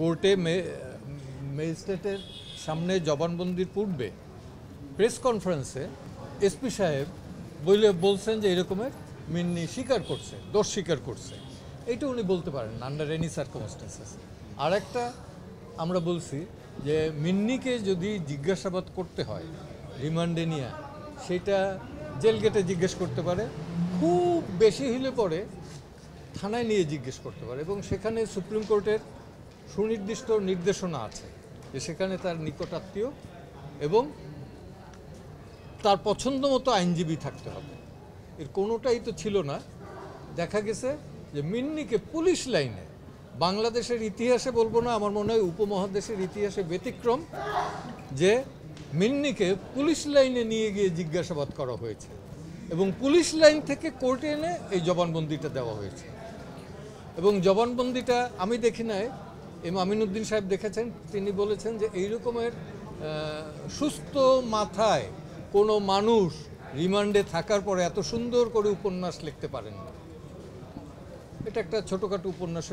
কোর্টে ম্যাজিস্ট্রেটের সামনে জবানবন্দির পূর্বে প্রেস কনফারেন্সে এসপি সাহেব বইলে বলছেন যে এরকমের মিন্নি স্বীকার করছে দোষ স্বীকার করছে এটা উনি বলতে পারেন আন্ডার এনি সার্কমস্টেন্সেস আর একটা আমরা বলছি যে মিন্নিকে যদি জিজ্ঞাসাবাদ করতে হয় রিমান্ডে নিয়ে সেটা জেল গেটে জিজ্ঞেস করতে পারে খুব বেশি হিলে পরে থানায় নিয়ে জিজ্ঞেস করতে পারে এবং সেখানে সুপ্রিম কোর্টের সুনির্দিষ্ট নির্দেশনা আছে যে সেখানে তার নিকটাত্মীয় এবং তার পছন্দ মতো আইনজীবী থাকতে হবে এর কোনোটাই তো ছিল না দেখা গেছে যে মিন্নিকে পুলিশ লাইনে বাংলাদেশের ইতিহাসে বলবো না আমার মনে হয় উপমহাদেশের ইতিহাসে ব্যতিক্রম যে মিন্নিকে পুলিশ লাইনে নিয়ে গিয়ে জিজ্ঞাসাবাদ করা হয়েছে এবং পুলিশ লাইন থেকে কোর্টে এনে এই জবানবন্দিটা দেওয়া হয়েছে এবং জবানবন্দিটা আমি দেখি নাই এম আমিনুদ্দিন সাহেব দেখেছেন তিনি বলেছেন যে এই রকমের সুস্থ মাথায় কোনো মানুষ রিমান্ডে থাকার পরে এত সুন্দর করে উপন্যাস লিখতে পারেন এটা একটা ছোটোখাটো উপন্যাস